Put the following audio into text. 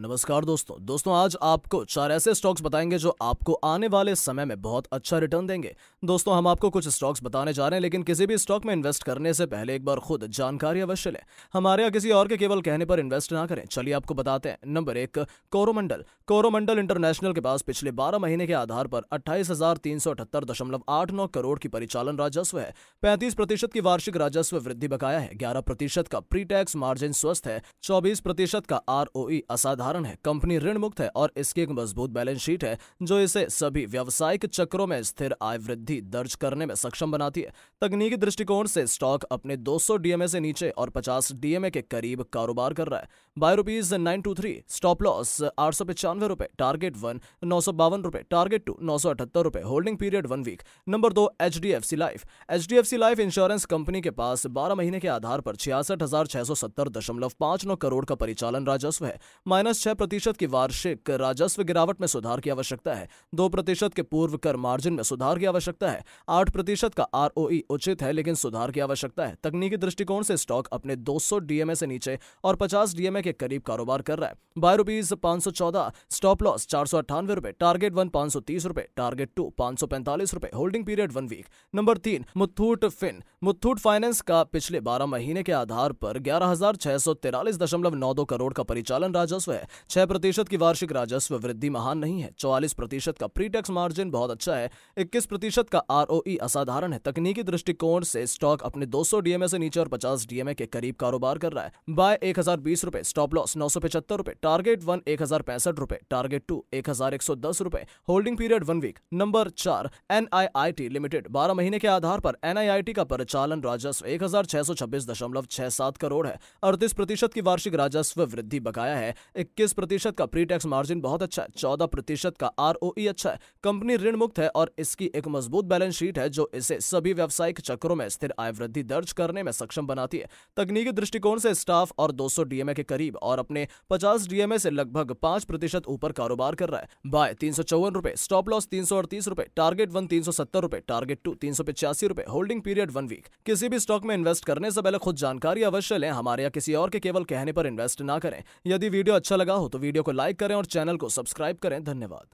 नमस्कार दोस्तों दोस्तों आज आपको चार ऐसे स्टॉक्स बताएंगे जो आपको आने वाले समय में बहुत अच्छा रिटर्न देंगे दोस्तों हम आपको कुछ स्टॉक्स बताने जा रहे हैं लेकिन किसी भी स्टॉक में इन्वेस्ट करने से पहले एक बार खुद जानकारी अवश्य लें हमारे या किसी और के केवल कहने पर इन्वेस्ट ना करें चलिए आपको बताते हैं नंबर एक कोरोमंडल कोरोमंडल इंटरनेशनल के पास पिछले बारह महीने के आधार पर अट्ठाईस करोड़ की परिचालन राजस्व है पैंतीस प्रतिशत की वार्षिक राजस्व वृद्धि बकाया है ग्यारह प्रतिशत का प्री टैक्स मार्जिन स्वस्थ है चौबीस प्रतिशत का आर e असाधारण उदाहरण है कंपनी ऋण मुक्त है और इसकी एक मजबूत बैलेंस शीट है जो इसे सभी व्यावसायिक चक्रों में स्थिर आय वृद्धि दर्ज करने में सक्षम बनाती है तकनीकी दृष्टिकोण से स्टॉक अपने 200 डीएमए से नीचे और 50 डीएमए के करीब कारोबार कर रहा है buy rupees nine two three stop loss आठ सौ पचानवे रुपए टारगेट वन नौ सौ बावन रुपए टारगेट टू नौ सौ अठहत्तर रुपए holding period one week number दो H D F C life H D F C life insurance company के पास बारह महीने के आधार पर छियासठ हजार छह सौ सत्तर दशमलव पांच नौ करोड़ का परिचालन राजस्व है माइनस छह प्रतिशत की वार्षिक राजस्व गिरावट में सुधार की आवश्यकता है दो प्रतिशत के पूर्व कर मार्जिन में सुधार की आवश्यकता है आठ प्रतिशत का आर उचित है लेकिन सुधार की आवश्यकता है तकनीकी दृष्टिकोण से स्टॉक अपने दो डीएमए से नीचे और पचास डीएमए के करीब कारोबार कर रहा है बाय रुपीज स्टॉप लॉस चार सौ रुपए टारगेट वन पांच सौ तीस टारगेट टू पांच सौ पैंतालीस रुपए holding period one week number तीन मुथूट फिन मुथूट फाइनेंस का पिछले बारह महीने के आधार पर ग्यारह हजार छह सौ तिरालीस दशमलव नौ दो करोड़ का परिचालन राजस्व है छह प्रतिशत की वार्षिक राजस्व वृद्धि महान नहीं है चौवालीस प्रतिशत का प्री टैक्स मार्जिन बहुत अच्छा है इक्कीस प्रतिशत का आर e असाधारण है तकनीकी दृष्टिकोण से स्टॉक अपने 200 डीएमए से नीचे और पचास डीएमए के करीब कारोबार कर रहा है बाय एक हजार बीस रुपए स्टॉप लॉस नौ सौ पचहत्तर रुपए टारगेट वन एक हजार पैंसठ रूपए टारगेट टू एक हजार एक सौ दस रूपए holding period one week number चार एन लिमिटेड बारह महीने के आधार पर एन का परिचालन राजस्व एक हजार छह सौ छब्बीस दशमलव छह सात करोड़ है अड़तीस प्रतिशत की वार्षिक राजस्व वृद्धि बकाया है इक्कीस प्रतिशत का प्री टैक्स मार्जिन बहुत अच्छा है चौदह प्रतिशत का आर e अच्छा है कंपनी ऋण मुक्त है और इसकी एक मजबूत बैलेंस शीट है जो इसे सभी व्यावसायिक चक्रों में स्थिर आय वृद्धि दर्ज करने में सक्षम बनाती है तकनीकी दृष्टिकोण से स्टाफ और सौ डीएमए के करीब और अपने पचास डीएमए से लगभग पांच प्रतिशत ऊपर कारोबार कर रहा है बाय तीन सौ चौवन रुपए स्टॉप लॉस तीन सौ अड़तीस रुपए टारगेट वन तीन सौ सत्तर रुपए टारगेट टू तीन सौ पिचासी रुपए होल्डिंग पीरियड वन वीक किसी भी स्टॉक में इन्वेस्ट करने से पहले खुद जानकारी अवश्य लें हमारे या किसी और के केवल कहने पर इन्वेस्ट ना करें यदि वीडियो अच्छा लगा हो तो वीडियो को लाइक करें और चैनल को सब्सक्राइब करें धन्यवाद